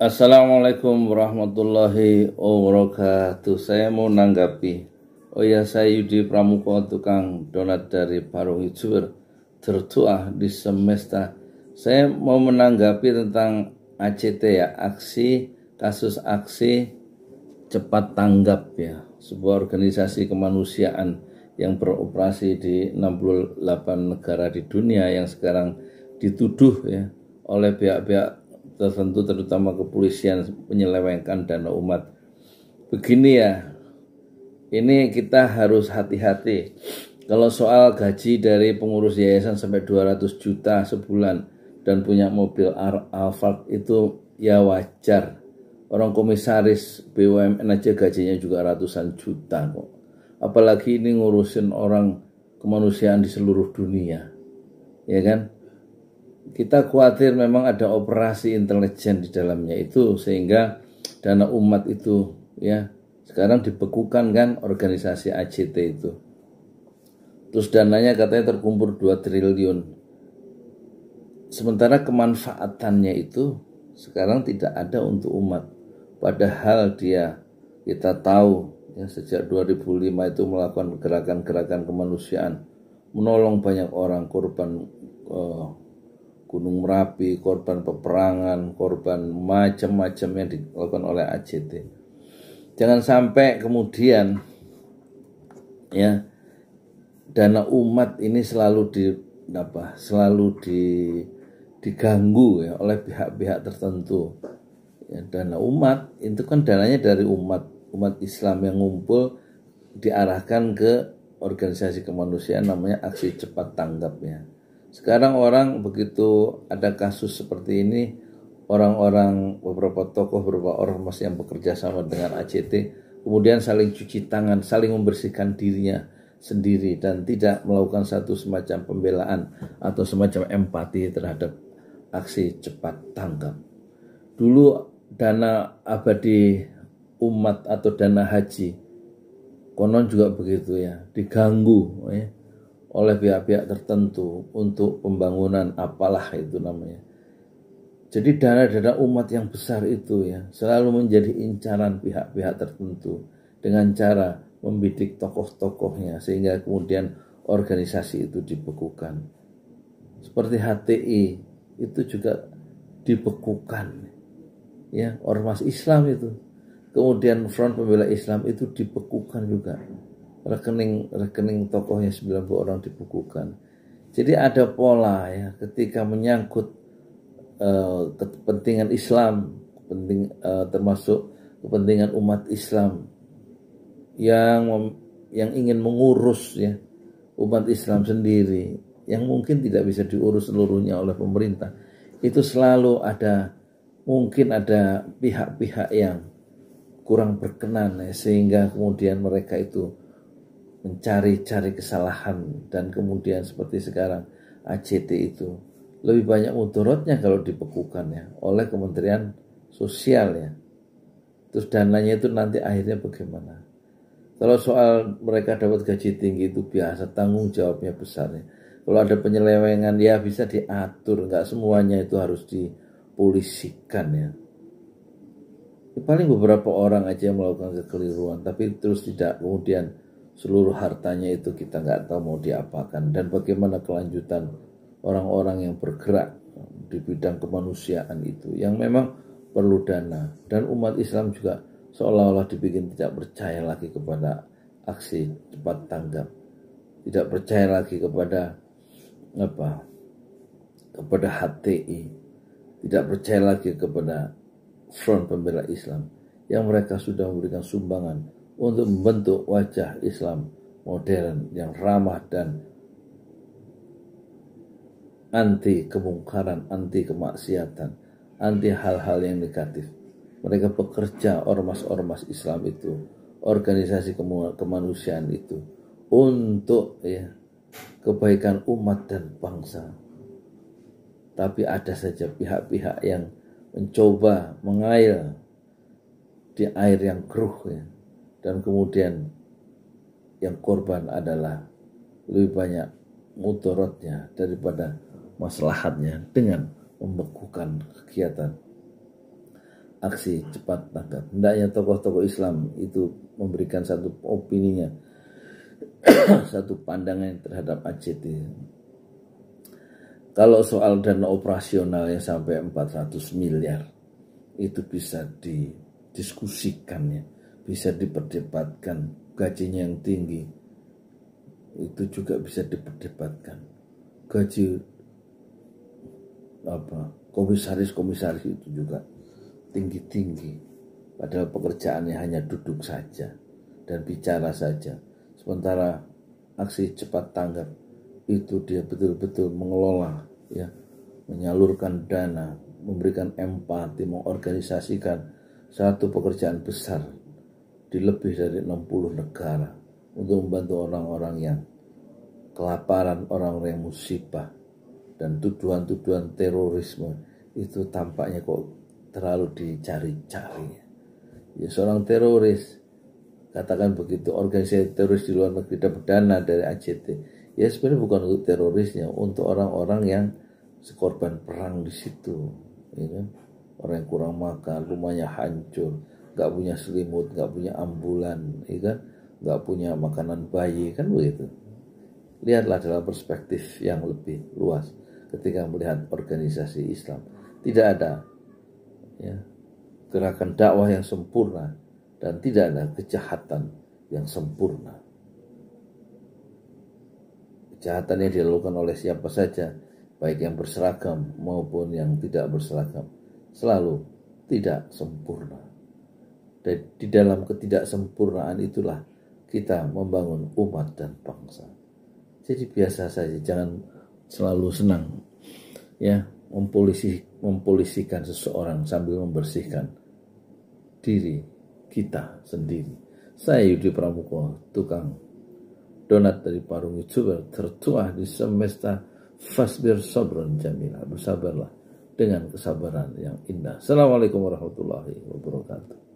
Assalamualaikum warahmatullahi wabarakatuh. Saya mau nanggapi. Oh ya, saya Yudi Pramuko, tukang donat dari Parung Hijur tertua di semesta. Saya mau menanggapi tentang ACT ya, aksi kasus aksi cepat tanggap ya, sebuah organisasi kemanusiaan yang beroperasi di 68 negara di dunia yang sekarang dituduh ya oleh pihak-pihak tertentu terutama kepolisian penyelewengan dana umat. Begini ya, ini kita harus hati-hati. Kalau soal gaji dari pengurus yayasan sampai 200 juta sebulan dan punya mobil Alphard itu ya wajar. Orang komisaris BUMN aja gajinya juga ratusan juta kok. Apalagi ini ngurusin orang kemanusiaan di seluruh dunia. Ya kan? kita khawatir memang ada operasi intelijen di dalamnya itu sehingga dana umat itu ya sekarang dibekukan kan organisasi act itu. Terus dananya katanya terkumpul 2 triliun. Sementara kemanfaatannya itu sekarang tidak ada untuk umat. Padahal dia kita tahu ya sejak 2005 itu melakukan gerakan-gerakan kemanusiaan, menolong banyak orang korban eh, Gunung Merapi, korban peperangan, korban macam-macam yang dilakukan oleh ACT. Jangan sampai kemudian ya dana umat ini selalu di apa selalu di diganggu ya oleh pihak-pihak tertentu ya, dana umat itu kan dananya dari umat umat Islam yang ngumpul diarahkan ke organisasi kemanusiaan namanya aksi cepat tanggap ya sekarang orang begitu ada kasus seperti ini, orang-orang beberapa tokoh, beberapa ormas yang bekerja sama dengan ACT, kemudian saling cuci tangan, saling membersihkan dirinya sendiri dan tidak melakukan satu semacam pembelaan atau semacam empati terhadap aksi cepat tanggap. Dulu dana abadi umat atau dana haji konon juga begitu ya diganggu ya oleh pihak-pihak tertentu untuk pembangunan apalah itu namanya. Jadi dana-dana umat yang besar itu ya selalu menjadi incaran pihak-pihak tertentu dengan cara membidik tokoh-tokohnya sehingga kemudian organisasi itu dibekukan. Seperti HTI itu juga dibekukan. Ya, ormas Islam itu. Kemudian Front Pembela Islam itu dibekukan juga rekening rekening tokohnya 90 orang dibukukan. Jadi ada pola ya ketika menyangkut uh, kepentingan Islam, penting uh, eh, termasuk kepentingan umat Islam yang yang ingin mengurus ya umat Islam sendiri yang mungkin tidak bisa diurus seluruhnya oleh pemerintah. Itu selalu ada mungkin ada pihak-pihak yang kurang berkenan ya, sehingga kemudian mereka itu mencari-cari kesalahan dan kemudian seperti sekarang ACT itu lebih banyak mudorotnya kalau dibekukan ya oleh Kementerian Sosial ya. Terus dananya itu nanti akhirnya bagaimana? Kalau soal mereka dapat gaji tinggi itu biasa tanggung jawabnya besarnya. Kalau ada penyelewengan ya bisa diatur, nggak semuanya itu harus dipolisikan ya. ya. Paling beberapa orang aja yang melakukan kekeliruan, tapi terus tidak kemudian seluruh hartanya itu kita nggak tahu mau diapakan dan bagaimana kelanjutan orang-orang yang bergerak di bidang kemanusiaan itu yang memang perlu dana dan umat Islam juga seolah-olah dibikin tidak percaya lagi kepada aksi cepat tanggap tidak percaya lagi kepada apa kepada HTI tidak percaya lagi kepada Front Pembela Islam yang mereka sudah memberikan sumbangan untuk membentuk wajah Islam modern yang ramah dan anti kemungkaran, anti kemaksiatan, anti hal-hal yang negatif. Mereka bekerja ormas-ormas Islam itu, organisasi kemanusiaan itu untuk ya kebaikan umat dan bangsa. Tapi ada saja pihak-pihak yang mencoba mengail di air yang keruh ya dan kemudian yang korban adalah lebih banyak mudaratnya daripada maslahatnya dengan membekukan kegiatan aksi cepat tanggap Hendaknya tokoh-tokoh Islam itu memberikan satu opininya, satu pandangan terhadap ACT. Kalau soal dana operasional yang sampai 400 miliar, itu bisa didiskusikannya bisa diperdebatkan gajinya yang tinggi itu juga bisa diperdebatkan gaji apa komisaris-komisaris itu juga tinggi-tinggi padahal pekerjaannya hanya duduk saja dan bicara saja sementara aksi cepat tanggap itu dia betul-betul mengelola ya menyalurkan dana memberikan empati mengorganisasikan satu pekerjaan besar di lebih dari 60 negara untuk membantu orang-orang yang kelaparan, orang-orang yang musibah dan tuduhan-tuduhan terorisme itu tampaknya kok terlalu dicari-cari. Ya seorang teroris katakan begitu organisasi teroris di luar negeri dapat dana dari ACT. Ya sebenarnya bukan untuk terorisnya, untuk orang-orang yang sekorban perang di situ, ya kan? orang yang kurang makan, rumahnya hancur, nggak punya selimut nggak punya ambulan ya kan nggak punya makanan bayi kan begitu lihatlah dalam perspektif yang lebih luas ketika melihat organisasi Islam tidak ada ya, gerakan dakwah yang sempurna dan tidak ada kejahatan yang sempurna kejahatan yang dilakukan oleh siapa saja baik yang berseragam maupun yang tidak berseragam selalu tidak sempurna dan di dalam ketidaksempurnaan itulah kita membangun umat dan bangsa. Jadi biasa saja, jangan selalu senang ya mempolisi mempolisikan seseorang sambil membersihkan diri kita sendiri. Saya Yudi Pramuko, tukang donat dari Parung Youtuber tertua di semesta Fasbir Sobron Jamila. Bersabarlah dengan kesabaran yang indah. Assalamualaikum warahmatullahi wabarakatuh.